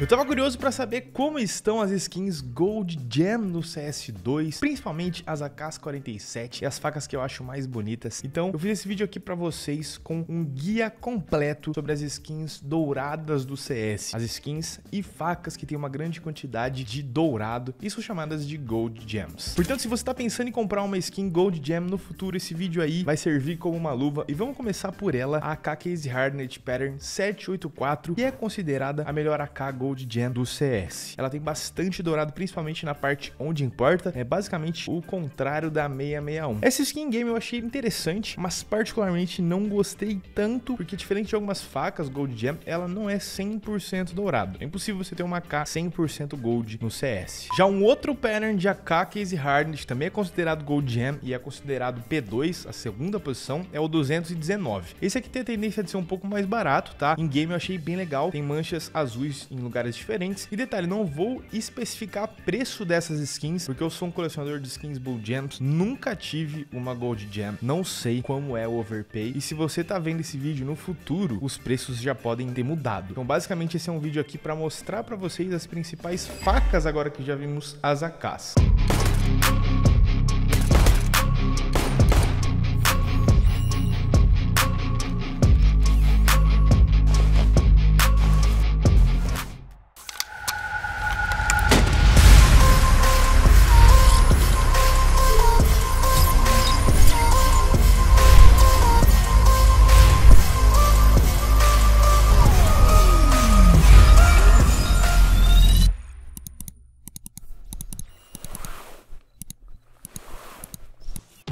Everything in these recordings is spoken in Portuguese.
Eu tava curioso para saber como estão as skins Gold Gem no CS2, principalmente as AKs 47 e as facas que eu acho mais bonitas. Então, eu fiz esse vídeo aqui para vocês com um guia completo sobre as skins douradas do CS, as skins e facas que tem uma grande quantidade de dourado e são chamadas de Gold Gems. Portanto, se você tá pensando em comprar uma skin Gold Gem no futuro, esse vídeo aí vai servir como uma luva e vamos começar por ela, a AK Case Hardened Pattern 784, que é considerada a melhor AK Gold Gem do CS. Ela tem bastante dourado, principalmente na parte onde importa. É basicamente o contrário da 661. Essa skin game eu achei interessante, mas particularmente não gostei tanto, porque diferente de algumas facas Gold Gem, ela não é 100% dourado. É impossível você ter uma AK 100% Gold no CS. Já um outro pattern de AK Case Hardened, também é considerado Gold Gem e é considerado P2, a segunda posição, é o 219. Esse aqui tem a tendência de ser um pouco mais barato, tá? Em game eu achei bem legal, tem manchas azuis em lugar lugares diferentes. E detalhe, não vou especificar preço dessas skins, porque eu sou um colecionador de skins Bull Gems, nunca tive uma Gold Gem, não sei como é o overpay. E se você tá vendo esse vídeo no futuro, os preços já podem ter mudado. Então, basicamente, esse é um vídeo aqui para mostrar para vocês as principais facas agora que já vimos as AKs.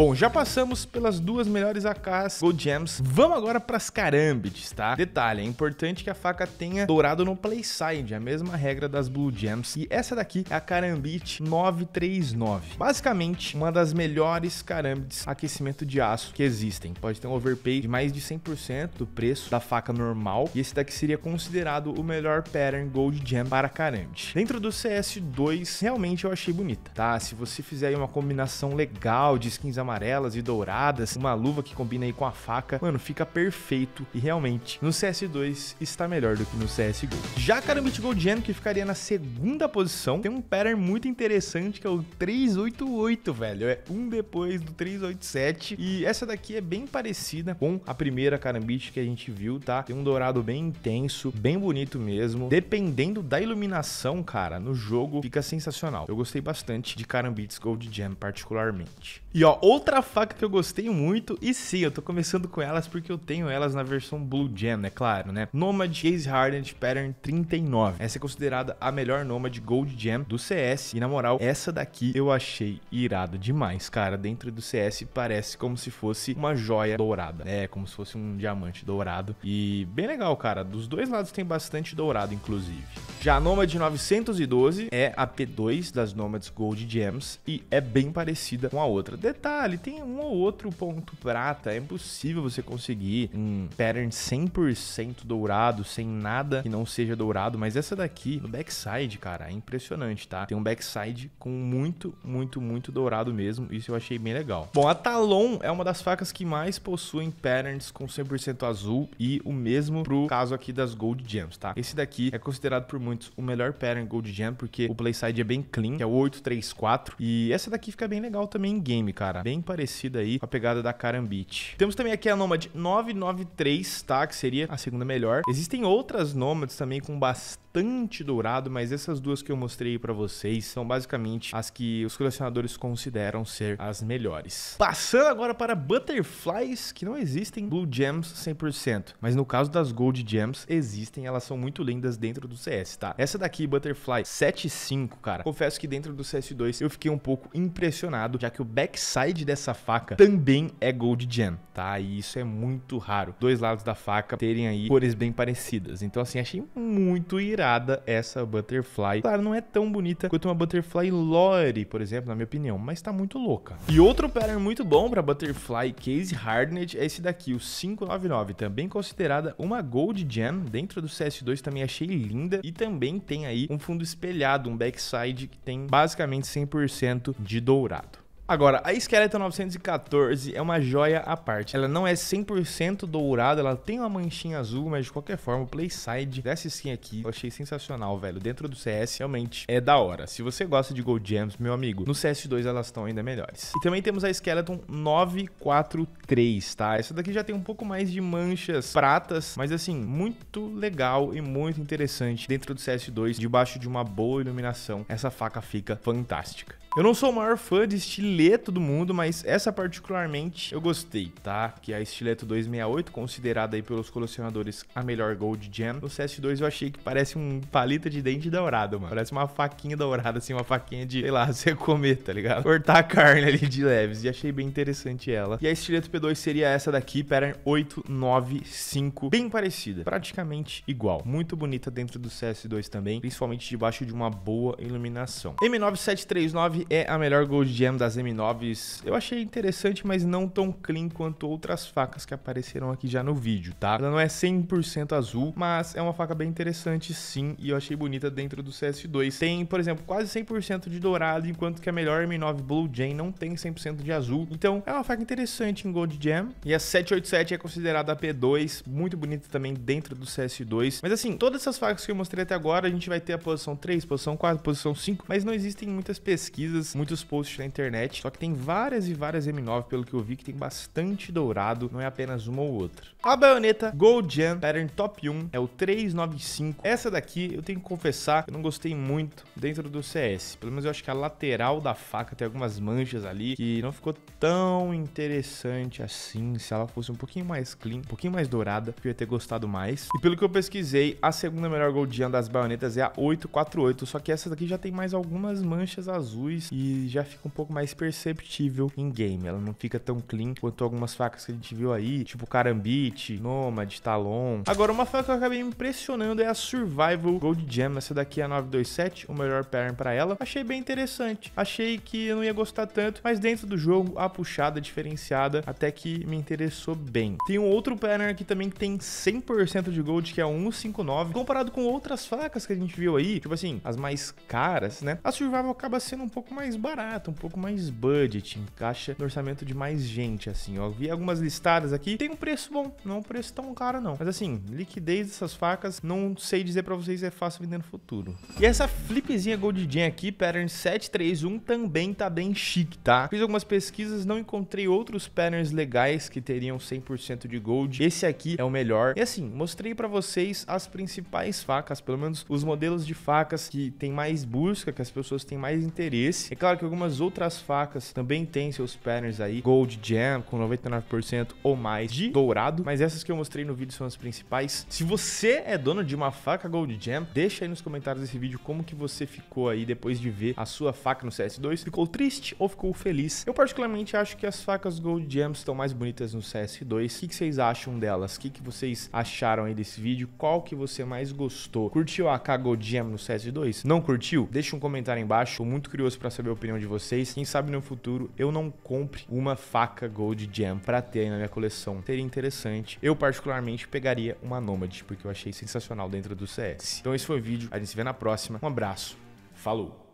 Bom, já passamos pelas duas melhores AKs Gold Gems. Vamos agora para as Carambits, tá? Detalhe, é importante que a faca tenha dourado no playside, é a mesma regra das Blue Gems. E essa daqui é a Karambit 939. Basicamente, uma das melhores Carambits aquecimento de aço que existem. Pode ter um overpay de mais de 100% do preço da faca normal. E esse daqui seria considerado o melhor pattern Gold Gem para Karambit. Dentro do CS2, realmente eu achei bonita, tá? Se você fizer uma combinação legal de skins amarelas, amarelas e douradas, uma luva que combina aí com a faca. Mano, fica perfeito e realmente no CS2 está melhor do que no CSGO. Já Karambit Gold Gen, que ficaria na segunda posição, tem um pattern muito interessante que é o 388, velho. É um depois do 387 e essa daqui é bem parecida com a primeira Karambit que a gente viu, tá? Tem um dourado bem intenso, bem bonito mesmo. Dependendo da iluminação, cara, no jogo fica sensacional. Eu gostei bastante de Karambits Gold Gen particularmente. E ó, outro Outra faca que eu gostei muito, e sim, eu tô começando com elas porque eu tenho elas na versão Blue Gem, é claro, né? Nomad Case Hardened Pattern 39. Essa é considerada a melhor Nomad Gold Gem do CS, e na moral, essa daqui eu achei irada demais, cara. Dentro do CS parece como se fosse uma joia dourada, é né? como se fosse um diamante dourado, e bem legal, cara. Dos dois lados tem bastante dourado, inclusive. Já a Nomad 912 é a P2 das Nomads Gold Gems e é bem parecida com a outra. Detalhe, tem um ou outro ponto prata, é impossível você conseguir um pattern 100% dourado, sem nada que não seja dourado, mas essa daqui, no backside, cara, é impressionante, tá? Tem um backside com muito, muito, muito dourado mesmo, isso eu achei bem legal. Bom, a Talon é uma das facas que mais possuem patterns com 100% azul e o mesmo pro caso aqui das Gold Gems, tá? Esse daqui é considerado por muitos muito o melhor pattern Gold Gen, porque o playside é bem clean, que é o 834. E essa daqui fica bem legal também em game, cara. Bem parecida aí com a pegada da Karambit. Temos também aqui a Nomad 993, tá? Que seria a segunda melhor. Existem outras Nomads também com bastante bastante dourado, mas essas duas que eu mostrei para vocês são basicamente as que os colecionadores consideram ser as melhores. Passando agora para butterflies, que não existem blue gems 100%, mas no caso das gold gems existem, elas são muito lindas dentro do CS, tá? Essa daqui, butterfly 75, cara, confesso que dentro do CS2 eu fiquei um pouco impressionado, já que o backside dessa faca também é gold gem, tá? E isso é muito raro. Dois lados da faca terem aí cores bem parecidas. Então assim, achei muito irado irada essa butterfly. Claro, não é tão bonita quanto uma butterfly lore, por exemplo, na minha opinião, mas tá muito louca. E outro pattern muito bom para butterfly case hardened é esse daqui, o 599, também considerada uma gold gem dentro do CS2, também achei linda e também tem aí um fundo espelhado, um backside que tem basicamente 100% de dourado. Agora, a Skeleton 914 é uma joia à parte. Ela não é 100% dourada, ela tem uma manchinha azul, mas de qualquer forma, o playside dessa skin aqui, eu achei sensacional, velho. Dentro do CS, realmente, é da hora. Se você gosta de Gold Gems, meu amigo, no CS2 elas estão ainda melhores. E também temos a Skeleton 943, tá? Essa daqui já tem um pouco mais de manchas pratas, mas assim, muito legal e muito interessante. Dentro do CS2, debaixo de uma boa iluminação, essa faca fica fantástica. Eu não sou o maior fã de estileto do mundo, mas essa particularmente eu gostei, tá? Que é a Estileto 268, considerada aí pelos colecionadores a melhor Gold Gem. No CS2 eu achei que parece um palito de dente dourado, mano. Parece uma faquinha dourada, assim, uma faquinha de, sei lá, você comer, tá ligado? Cortar a carne ali de leves. E achei bem interessante ela. E a Estileto P2 seria essa daqui, Pattern 895. Bem parecida, praticamente igual. Muito bonita dentro do CS2 também, principalmente debaixo de uma boa iluminação. M9739 é a melhor Gold Gem das M9s. Eu achei interessante, mas não tão clean quanto outras facas que apareceram aqui já no vídeo, tá? Ela não é 100% azul, mas é uma faca bem interessante sim, e eu achei bonita dentro do CS2. Tem, por exemplo, quase 100% de dourado, enquanto que a melhor M9 Blue Jane não tem 100% de azul. Então, é uma faca interessante em Gold Gem. E a 787 é considerada a P2, muito bonita também dentro do CS2. Mas assim, todas essas facas que eu mostrei até agora, a gente vai ter a posição 3, posição 4, posição 5, mas não existem muitas pesquisas pesquisas, muitos posts na internet, só que tem várias e várias M9 pelo que eu vi que tem bastante dourado, não é apenas uma ou outra. A baioneta Gold Jam Pattern Top 1 é o 395. Essa daqui eu tenho que confessar, eu não gostei muito dentro do CS. Pelo menos eu acho que a lateral da faca tem algumas manchas ali que não ficou tão interessante assim. Se ela fosse um pouquinho mais clean, um pouquinho mais dourada, eu ia ter gostado mais. E pelo que eu pesquisei, a segunda melhor Gold Jam das baionetas é a 848, só que essa daqui já tem mais algumas manchas azuis simples e já fica um pouco mais perceptível em game. Ela não fica tão clean quanto algumas facas que a gente viu aí, tipo Karambit, Nomad, Talon. Agora, uma faca que eu acabei me impressionando é a Survival Gold Gem. Essa daqui é a 927, o melhor pattern para ela. Achei bem interessante. Achei que eu não ia gostar tanto, mas dentro do jogo, a puxada diferenciada até que me interessou bem. Tem um outro pattern aqui também que tem 100% de gold, que é 159. Comparado com outras facas que a gente viu aí, tipo assim, as mais caras, né? A Survival acaba sendo um pouco pouco mais barato um pouco mais budget, encaixa no orçamento de mais gente, assim. Ó, vi algumas listadas aqui, tem um preço bom, não é um preço tão caro não. Mas assim, liquidez dessas facas, não sei dizer para vocês se é fácil vender no futuro. E essa flipzinha Gold Jam aqui, pattern 731, também tá bem chique, tá? Fiz algumas pesquisas, não encontrei outros patterns legais que teriam 100% de gold. Esse aqui é o melhor. E assim, mostrei para vocês as principais facas, pelo menos os modelos de facas que tem mais busca, que as pessoas têm mais interesse esse. É claro que algumas outras facas também têm seus patterns aí, Gold Jam com 99% ou mais de dourado, mas essas que eu mostrei no vídeo são as principais. Se você é dono de uma faca Gold Jam, deixa aí nos comentários desse vídeo como que você ficou aí depois de ver a sua faca no CS2. Ficou triste ou ficou feliz? Eu particularmente acho que as facas Gold Jam estão mais bonitas no CS2. O que, que vocês acham delas? O que, que vocês acharam aí desse vídeo? Qual que você mais gostou? Curtiu a AK Gold Jam no CS2? Não curtiu? Deixa um comentário aí embaixo. Tô muito curioso para saber a opinião de vocês. Quem sabe no futuro eu não compre uma faca Gold Jam para ter aí na minha coleção. Seria interessante. Eu particularmente pegaria uma Nomad, porque eu achei sensacional dentro do CS. Então esse foi o vídeo, a gente se vê na próxima. Um abraço. Falou.